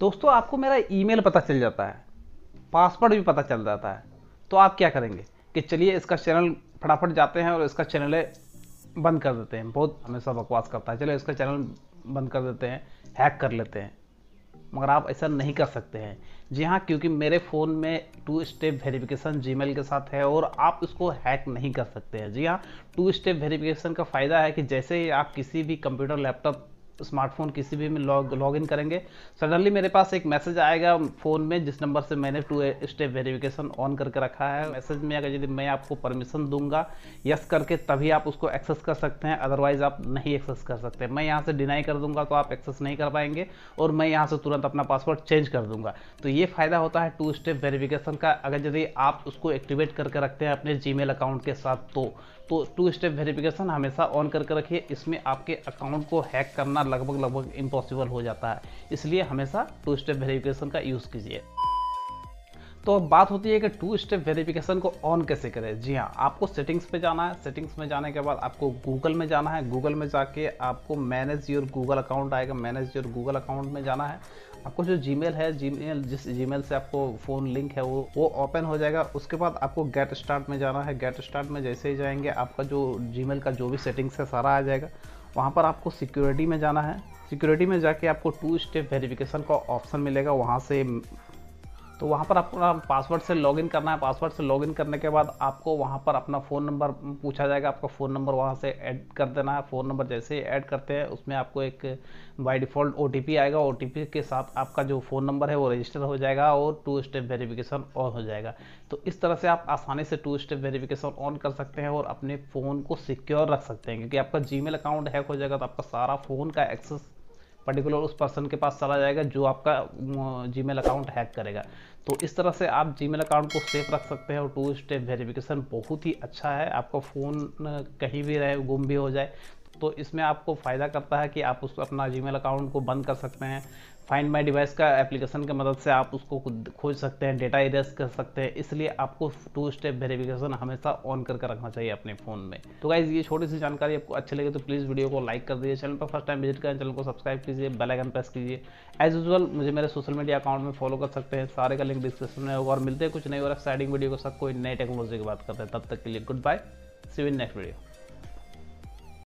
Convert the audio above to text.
दोस्तों आपको मेरा ईमेल पता चल जाता है पासवर्ड भी पता चल जाता है तो आप क्या करेंगे कि चलिए इसका चैनल फटाफट जाते हैं और इसका चैनल बंद कर देते हैं बहुत हमेशा बकवास करता है चलो इसका चैनल बंद कर देते हैं हैक कर लेते हैं मगर आप ऐसा नहीं कर सकते हैं जी हाँ क्योंकि मेरे फ़ोन में टू स्टेप वेरिफिकेशन जी के साथ है और आप इसको हैक नहीं कर सकते हैं जी हाँ टू स्टेप वेरिफिकेशन का फ़ायदा है कि जैसे ही आप किसी भी कंप्यूटर लैपटॉप स्मार्टफोन किसी भी में लॉग लॉग इन करेंगे सडनली मेरे पास एक मैसेज आएगा फ़ोन में जिस नंबर से मैंने टू स्टेप वेरिफिकेशन ऑन करके रखा है मैसेज में अगर यदि मैं आपको परमिशन दूंगा यस करके तभी आप उसको एक्सेस कर सकते हैं अदरवाइज़ आप नहीं एक्सेस कर सकते मैं यहाँ से डिनाई कर दूंगा तो आप एक्सेस नहीं कर पाएंगे और मैं यहाँ से तुरंत अपना पासवर्ड चेंज कर दूंगा तो ये फ़ायदा होता है टू स्टेप वेरीफिकेशन का अगर यदि आप उसको एक्टिवेट करके रखते हैं अपने जी अकाउंट के साथ तो, तो टू स्टेप वेरिफिकेशन हमेशा ऑन करके रखिए इसमें आपके अकाउंट को हैक करना लगभग लगभग इम्पॉसिबल हो जाता है इसलिए हमेशा टू स्टेप वेरिफिकेशन का यूज़ कीजिए तो अब बात होती है कि टू स्टेप वेरिफिकेशन को ऑन कैसे करें जी हाँ आपको सेटिंग्स पे जाना है सेटिंग्स में जाने के बाद आपको गूगल में जाना है गूगल में जाके आपको मैनेज योर गूगल अकाउंट आएगा मैनेज योर गूगल अकाउंट में जाना है आपको जो जी है जी जिस जी से आपको फ़ोन लिंक है वो वो ओपन हो जाएगा उसके बाद आपको गेट स्टार्ट में जाना है गेट स्टार्ट में जैसे ही जाएंगे आपका जो जी का जो भी सेटिंग्स है सारा आ जाएगा वहाँ पर आपको सिक्योरिटी में जाना है सिक्योरिटी में जाके आपको टू स्टेप वेरिफिकेशन का ऑप्शन मिलेगा वहाँ से तो वहाँ पर आपको पासवर्ड से लॉगिन करना है पासवर्ड से लॉगिन करने के बाद आपको वहाँ पर अपना फ़ोन नंबर पूछा जाएगा आपका फ़ोन नंबर वहाँ से ऐड कर देना है फ़ोन नंबर जैसे ही ऐड करते हैं उसमें आपको एक बाई डिफ़ॉल्ट ओ आएगा ओ के साथ आपका जो फ़ोन नंबर है वो रजिस्टर हो जाएगा और टू स्टेप वेरीफिकेशन ऑन हो जाएगा तो इस तरह से आप आसानी से टू स्टेप वेरीफ़िकेशन ऑन कर सकते हैं और अपने फ़ोन को सिक्योर रख सकते हैं क्योंकि आपका जी अकाउंट हैक हो जाएगा तो आपका सारा फ़ोन का एक्सेस पर्टिकुलर उस पर्सन के पास चला जाएगा जो आपका जी अकाउंट हैक करेगा तो इस तरह से आप जीमेल अकाउंट को सेफ रख सकते हैं और टू स्टेप वेरिफिकेशन बहुत ही अच्छा है आपका फ़ोन कहीं भी रहे गुम भी हो जाए तो इसमें आपको फ़ायदा करता है कि आप उसको अपना जी अकाउंट को बंद कर सकते हैं फाइंड माई डिवाइस का एप्लीकेशन की मदद से आप उसको खोज सकते हैं डेटा इरेज कर सकते हैं इसलिए आपको टू स्टेप वेरिफिकेशन हमेशा ऑन करके रखना चाहिए अपने फ़ोन में तो गाइज़ ये छोटी सी जानकारी आपको अच्छी लगे तो प्लीज़ वीडियो को लाइक कर दीजिए चैनल पर फर्स्ट टाइम विजिट करें चैनल को सब्सक्राइब कीजिए बेल आइकन प्रेस कीजिए एज यूजल मुझे मेरे सोशल मीडिया अकाउंट में फॉलो कर सकते हैं सारे का लिंक डिस्क्रिप्शन में होगा और मिलते हैं कुछ नई और एक्साइडिंग वीडियो के साथ कोई नई टेक्नोलॉजी की बात करते हैं तब तक के लिए good bye see in next video